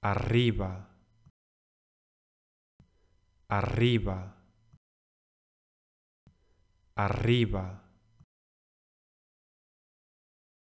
arriba, arriba, arriba.